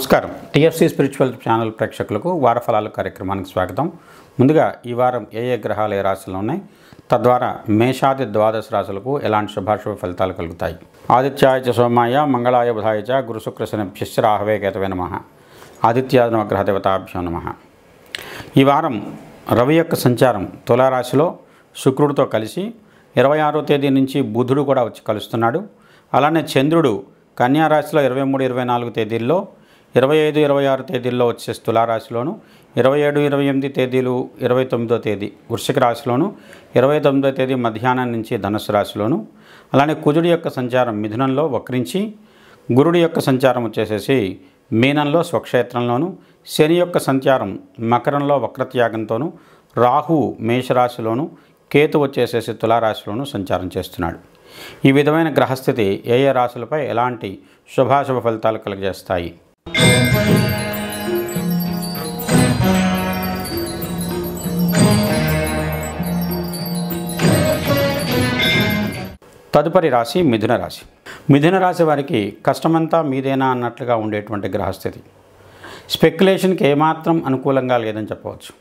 నమస్కారం TFC spiritual channel ప్రేక్షకులకు వారఫలాల కార్యక్రమానికి స్వాగతం ముందుగా ఈ వారం ఏ ఏ గ్రహాలు ఏ రాశులు ఉన్నాయి తద్వారా మేషాది ద్వాదశ రాశులకు ఎలాంటి శుభాశుభ ఫలితాలు కలుగుతాయి ఆదిత్యాయచ సోమాయ మంగళాయ బుధాయచ చ గురుశుక్రశని శిశ్రాహవే కేతవే నమ ఆదిత్యాది గ్రహదేవతాభ్యో నమ ఈ వారం రవి యొక్క సంచారం తులారాశిలో శుక్రుడితో కలిసి ఇరవై ఆరో తేదీ నుంచి బుధుడు కూడా వచ్చి కలుస్తున్నాడు అలానే చంద్రుడు కన్యారాశిలో ఇరవై మూడు ఇరవై నాలుగు తేదీల్లో ఇరవై ఐదు ఇరవై ఆరు తేదీల్లో వచ్చే తులారాశిలోను ఇరవై ఏడు ఇరవై ఎనిమిది తేదీలు ఇరవై తొమ్మిదో తేదీ వృషిక రాశిలోను ఇరవై తొమ్మిదో తేదీ మధ్యాహ్నం నుంచి ధనుసు రాశిలోను అలానే కుజుడి యొక్క సంచారం మిథునంలో వక్రించి గురుడి యొక్క సంచారం వచ్చేసేసి మీనంలో స్వక్షేత్రంలోను శని యొక్క సంచారం మకరంలో వక్రత్యాగంతోను రాహు మేషరాశిలోను కేతు వచ్చేసేసి తులారాశిలోను సంచారం చేస్తున్నాడు ఈ విధమైన గ్రహస్థితి ఏ ఏ రాశులపై ఎలాంటి శుభాశుభ ఫలితాలు కలిగజేస్తాయి తదుపరి రాశి మిథున రాశి మిథున రాశి వారికి కష్టమంతా మీదేనా అన్నట్లుగా ఉండేటువంటి గ్రహస్థితి స్పెక్యులేషన్కి ఏమాత్రం అనుకూలంగా లేదని చెప్పవచ్చు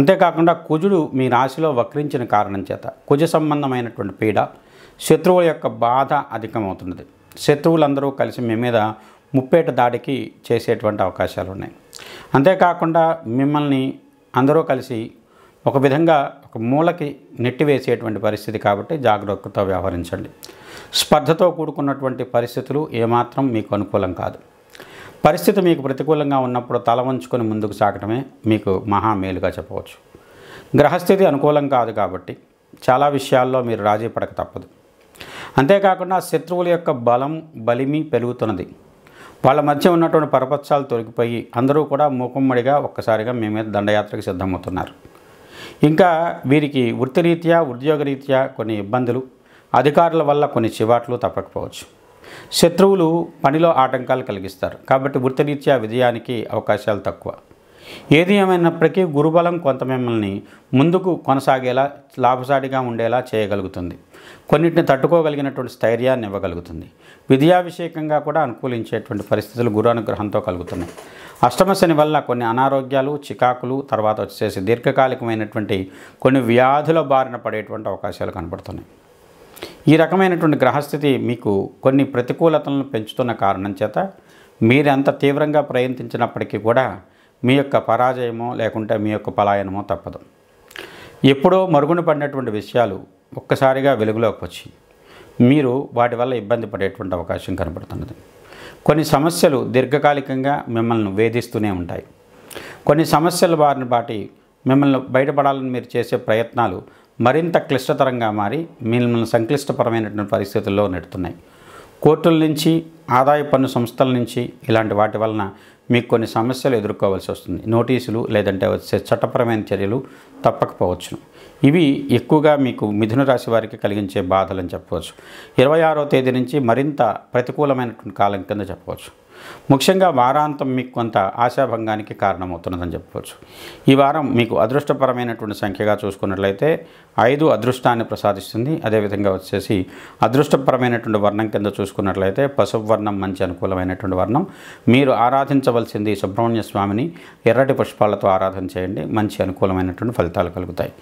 అంతేకాకుండా కుజుడు మీ రాశిలో వక్రించిన కారణం చేత కుజ సంబంధమైనటువంటి పీడ శత్రువుల యొక్క బాధ అధికమవుతున్నది శత్రువులందరూ కలిసి మీ మీద ముప్పేట దాడికి చేసేటువంటి అవకాశాలు ఉన్నాయి అంతేకాకుండా మిమ్మల్ని అందరూ కలిసి ఒక విధంగా ఒక మూలకి నెట్టివేసేటువంటి పరిస్థితి కాబట్టి జాగ్రత్తతో వ్యవహరించండి స్పర్ధతో కూడుకున్నటువంటి పరిస్థితులు ఏమాత్రం మీకు అనుకూలం కాదు పరిస్థితి మీకు ప్రతికూలంగా ఉన్నప్పుడు తల వంచుకొని ముందుకు సాగటమే మీకు మహా మేలుగా చెప్పవచ్చు గ్రహస్థితి అనుకూలం కాదు కాబట్టి చాలా విషయాల్లో మీరు రాజీ పడక తప్పదు అంతేకాకుండా శత్రువుల యొక్క బలం బలిమి పెరుగుతున్నది వాళ్ళ మధ్య ఉన్నటువంటి పరపత్సాలు తొలగిపోయి అందరూ కూడా మూకుమ్మడిగా ఒక్కసారిగా మీ మీద దండయాత్రకు సిద్ధమవుతున్నారు ఇంకా వీరికి వృత్తిరీత్యా ఉద్యోగరీత్యా కొన్ని ఇబ్బందులు అధికారుల వల్ల కొన్ని చివాట్లు తప్పకపోవచ్చు శత్రువులు పనిలో ఆటంకాలు కలిగిస్తారు కాబట్టి వృత్తిరీత్యా విజయానికి అవకాశాలు తక్కువ ఏది ఏమైనప్పటికీ గురుబలం కొంత మిమ్మల్ని ముందుకు కొనసాగేలా లాభసాటిగా ఉండేలా చేయగలుగుతుంది కొన్నిటిని తట్టుకోగలిగినటువంటి స్థైర్యాన్ని ఇవ్వగలుగుతుంది విద్యాభిషేకంగా కూడా అనుకూలించేటువంటి పరిస్థితులు గురు అనుగ్రహంతో కలుగుతున్నాయి అష్టమ శని వల్ల కొన్ని అనారోగ్యాలు చికాకులు తర్వాత వచ్చేసి దీర్ఘకాలికమైనటువంటి కొన్ని వ్యాధుల బారిన పడేటువంటి అవకాశాలు కనపడుతున్నాయి ఈ రకమైనటువంటి గ్రహస్థితి మీకు కొన్ని ప్రతికూలతలను పెంచుతున్న కారణం చేత మీరెంత తీవ్రంగా ప్రయత్నించినప్పటికీ కూడా మీ యొక్క పరాజయమో లేకుంటే మీ యొక్క పలాయనమో తప్పదు ఎప్పుడో మరుగున పడినటువంటి విషయాలు ఒక్కసారిగా వెలుగులోకి వచ్చి మీరు వాటి వల్ల ఇబ్బంది పడేటువంటి అవకాశం కనబడుతున్నది కొన్ని సమస్యలు దీర్ఘకాలికంగా మిమ్మల్ని వేధిస్తూనే ఉంటాయి కొన్ని సమస్యల బారిన బాటి మిమ్మల్ని బయటపడాలని మీరు చేసే ప్రయత్నాలు మరింత క్లిష్టతరంగా మారి మిమ్మల్ని సంక్లిష్టపరమైనటువంటి పరిస్థితుల్లో నెడుతున్నాయి కోర్టుల నుంచి ఆదాయ పన్ను సంస్థల నుంచి ఇలాంటి వాటి వలన మీకు కొన్ని సమస్యలు ఎదుర్కోవాల్సి వస్తుంది నోటీసులు లేదంటే వచ్చే చట్టపరమైన చర్యలు తప్పకపోవచ్చును ఇవి ఎక్కువగా మీకు మిథున రాశి వారికి కలిగించే బాధలు అని చెప్పవచ్చు ఇరవై ఆరో తేదీ నుంచి మరింత ప్రతికూలమైనటువంటి కాలం కింద చెప్పవచ్చు ముఖ్యంగా వారాంతం మీకు కొంత ఆశాభంగానికి కారణమవుతున్నదని చెప్పవచ్చు ఈ వారం మీకు అదృష్టపరమైనటువంటి సంఖ్యగా చూసుకున్నట్లయితే ఐదు అదృష్టాన్ని ప్రసాదిస్తుంది అదేవిధంగా వచ్చేసి అదృష్టపరమైనటువంటి వర్ణం కింద చూసుకున్నట్లయితే పశువు వర్ణం మంచి అనుకూలమైనటువంటి వర్ణం మీరు ఆరాధించవలసింది సుబ్రహ్మణ్య స్వామిని ఎర్రటి పుష్పాలతో ఆరాధన చేయండి మంచి అనుకూలమైనటువంటి ఫలితాలు కలుగుతాయి